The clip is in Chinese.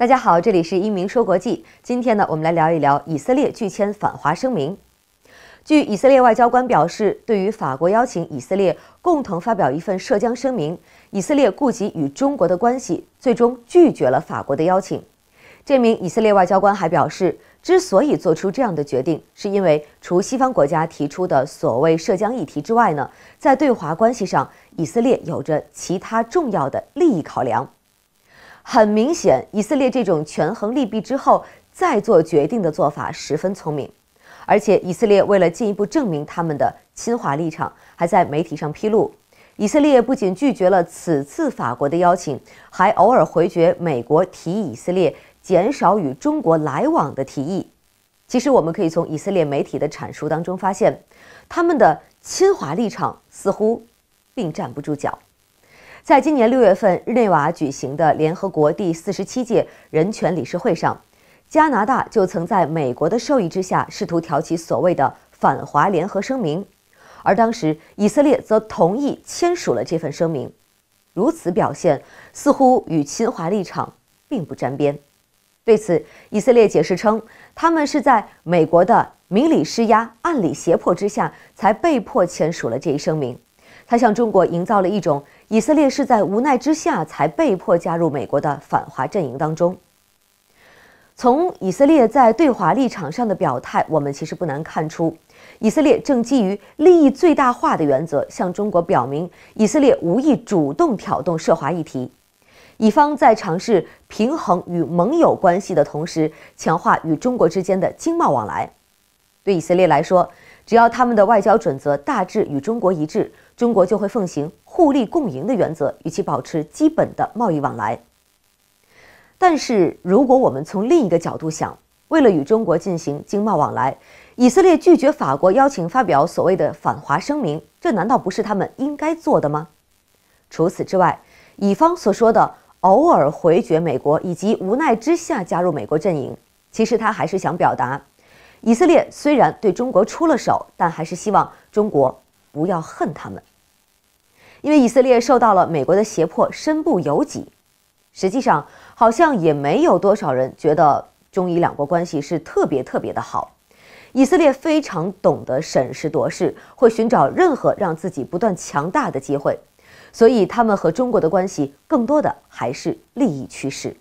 大家好，这里是英明说国际。今天呢，我们来聊一聊以色列拒签反华声明。据以色列外交官表示，对于法国邀请以色列共同发表一份涉疆声明，以色列顾及与中国的关系，最终拒绝了法国的邀请。这名以色列外交官还表示，之所以做出这样的决定，是因为除西方国家提出的所谓涉疆议题之外呢，在对华关系上，以色列有着其他重要的利益考量。很明显，以色列这种权衡利弊之后再做决定的做法十分聪明。而且，以色列为了进一步证明他们的侵华立场，还在媒体上披露：以色列不仅拒绝了此次法国的邀请，还偶尔回绝美国提以色列减少与中国来往的提议。其实，我们可以从以色列媒体的阐述当中发现，他们的侵华立场似乎并站不住脚。在今年六月份日内瓦举行的联合国第四十七届人权理事会上，加拿大就曾在美国的授意之下试图挑起所谓的反华联合声明，而当时以色列则同意签署了这份声明，如此表现似乎与侵华立场并不沾边。对此，以色列解释称，他们是在美国的明里施压、暗里胁迫之下才被迫签署了这一声明。他向中国营造了一种以色列是在无奈之下才被迫加入美国的反华阵营当中。从以色列在对华立场上的表态，我们其实不难看出，以色列正基于利益最大化的原则向中国表明，以色列无意主动挑动涉华议题，以方在尝试平衡与盟友关系的同时，强化与中国之间的经贸往来。对以色列来说，只要他们的外交准则大致与中国一致，中国就会奉行互利共赢的原则，与其保持基本的贸易往来。但是，如果我们从另一个角度想，为了与中国进行经贸往来，以色列拒绝法国邀请发表所谓的反华声明，这难道不是他们应该做的吗？除此之外，乙方所说的偶尔回绝美国以及无奈之下加入美国阵营，其实他还是想表达。以色列虽然对中国出了手，但还是希望中国不要恨他们，因为以色列受到了美国的胁迫，身不由己。实际上，好像也没有多少人觉得中以两国关系是特别特别的好。以色列非常懂得审时度势，会寻找任何让自己不断强大的机会，所以他们和中国的关系更多的还是利益驱使。